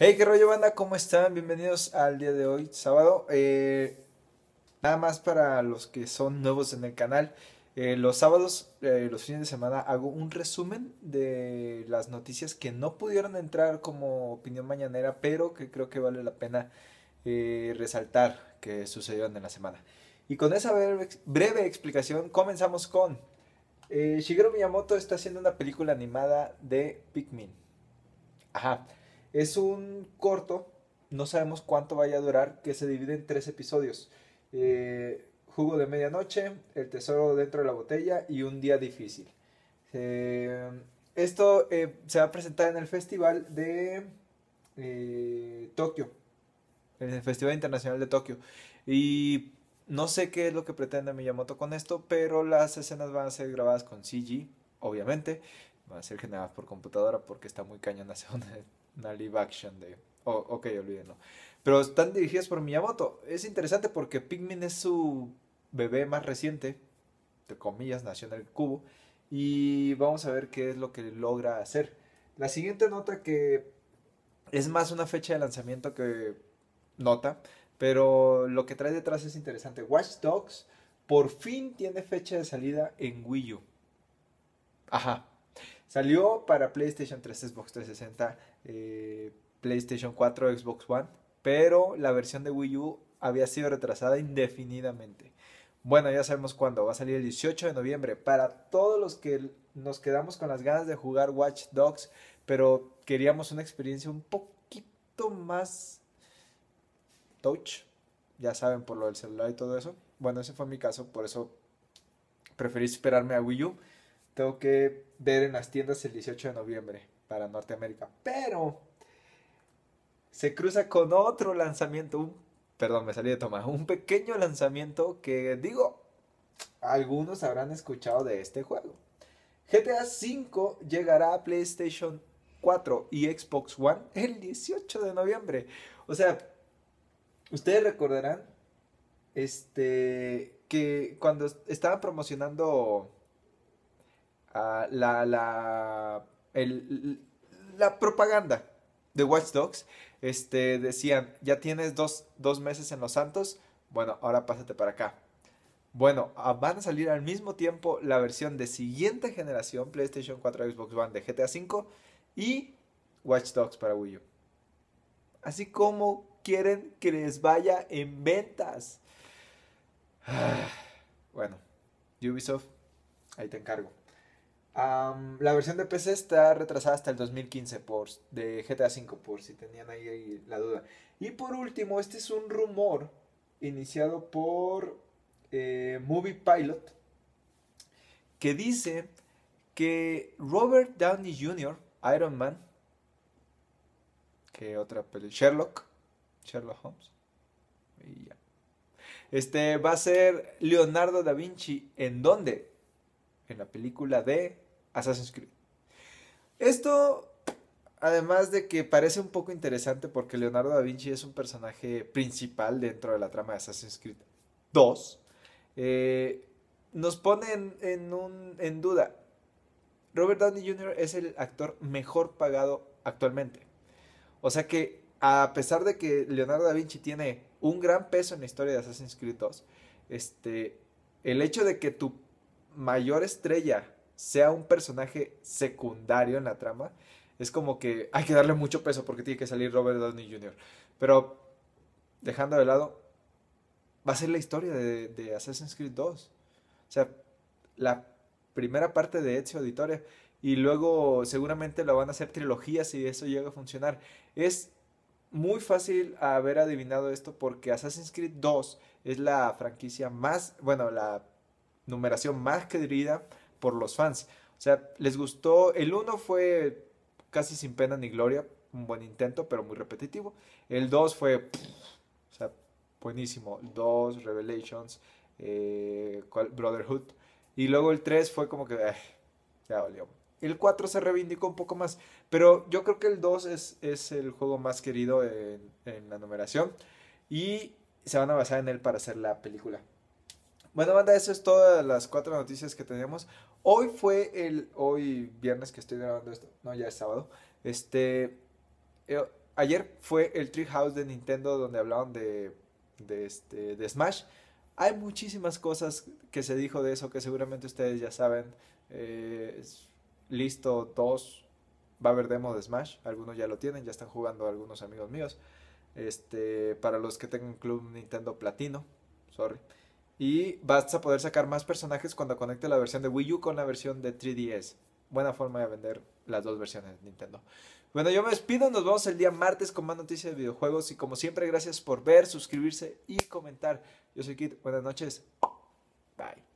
Hey, qué rollo, banda, ¿cómo están? Bienvenidos al día de hoy, sábado. Eh, nada más para los que son nuevos en el canal. Eh, los sábados, eh, los fines de semana, hago un resumen de las noticias que no pudieron entrar como opinión mañanera, pero que creo que vale la pena resaltar que sucedieron en la semana. Y con esa breve, explicación, comenzamos con Shigeru Miyamoto está haciendo una película animada de Pikmin. Ajá. Es un corto, no sabemos cuánto vaya a durar, que se divide en tres episodios. Eh, jugo de Medianoche, El Tesoro dentro de la botella y Un Día Difícil. Eh, esto eh, se va a presentar en el Festival de Tokio, en el Festival Internacional de Tokio. Y no sé qué es lo que pretende Miyamoto con esto, pero las escenas van a ser grabadas con CG, obviamente. Van a ser generadas por computadora porque está muy cañón hacer una una live action de... ok, olvídenlo. Pero están dirigidas por Miyamoto. Es interesante porque Pikmin es su bebé más reciente, de comillas, nació en el cubo. Y vamos a ver qué es lo que logra hacer. La siguiente nota que es más una fecha de lanzamiento que nota, pero lo que trae detrás es interesante. Watch Dogs por fin tiene fecha de salida en Wii U. Ajá, Salió para PlayStation 3, Xbox 360, eh, PlayStation 4, Xbox One, pero la versión de Wii U había sido retrasada indefinidamente. Bueno, ya sabemos cuándo, va a salir el 18 de noviembre. Para todos los que nos quedamos con las ganas de jugar Watch Dogs, pero queríamos una experiencia un poquito más touch, ya saben, por lo del celular y todo eso. Bueno, ese fue mi caso, por eso preferí esperarme a Wii U tengo que ver en las tiendas el 18 de noviembre para Norteamérica. Pero se cruza con otro lanzamiento, perdón, me salí de toma, un pequeño lanzamiento que digo, algunos habrán escuchado de este juego. GTA V llegará a PlayStation 4 y Xbox One el 18 de noviembre. O sea, ustedes recordarán este que cuando estaban promocionando la, la, propaganda de Watch Dogs. Este, decían, ya tienes dos, dos meses en Los Santos, bueno, ahora pásate para acá. Bueno, van a salir al mismo tiempo la versión de siguiente generación, PlayStation 4, Xbox One de GTA V y Watch Dogs para Wii U. Así como quieren que les vaya en ventas. Bueno, Ubisoft, ahí te encargo la versión de PC está retrasada hasta el 2015 por, de GTA V, por si tenían ahí, la duda. Y por último, este es un rumor iniciado por eh, Movie Pilot que dice que Robert Downey Jr., Iron Man, que otra película, Sherlock, Sherlock Holmes, Este va a ser Leonardo da Vinci. ¿En dónde? en la película de Assassin's Creed. Esto, además de que parece un poco interesante porque Leonardo da Vinci es un personaje principal dentro de la trama de Assassin's Creed 2, eh, nos pone en, duda. Robert Downey Jr. es el actor mejor pagado actualmente. O sea que, a pesar de que Leonardo da Vinci tiene un gran peso en la historia de Assassin's Creed 2, este, el hecho de que tu mayor estrella sea un personaje secundario en la trama, es como que hay que darle mucho peso porque tiene que salir Robert Downey Jr. Pero dejando de lado, va a ser la historia de, Assassin's Creed 2. O sea, la primera parte de Ezio Auditoria y luego seguramente lo van a hacer trilogías si eso llega a funcionar. Es muy fácil haber adivinado esto porque Assassin's Creed 2 es la franquicia más, bueno, la numeración más querida por los fans. O sea, les gustó. El 1 fue casi sin pena ni gloria. Un buen intento, pero muy repetitivo. El 2 fue. o sea, buenísimo. 2, Revelations, eh, Brotherhood. Y luego el 3 fue como que. Eh, ya valió. El 4 se reivindicó un poco más. Pero yo creo que el 2 es, es el juego más querido en la numeración. Y se van a basar en él para hacer la película. Bueno, banda, eso es todas las cuatro noticias que teníamos. Hoy fue el. Hoy viernes que estoy grabando esto. No, ya es sábado. Este. Eh, ayer fue el Treehouse de Nintendo donde hablaron de. De, este, de Smash. Hay muchísimas cosas que se dijo de eso que seguramente ustedes ya saben. Eh, listo dos, Va a haber demo de Smash. Algunos ya lo tienen, ya están jugando algunos amigos míos. Este, para los que tengan Club Nintendo Platino. Sorry. Y vas a poder sacar más personajes cuando conecte la versión de Wii U con la versión de 3DS. Buena forma de vender las dos versiones de Nintendo. Bueno, yo me despido, nos vemos el día martes con más noticias de videojuegos y como siempre gracias por ver, suscribirse y comentar. Yo soy Kit, buenas noches, bye.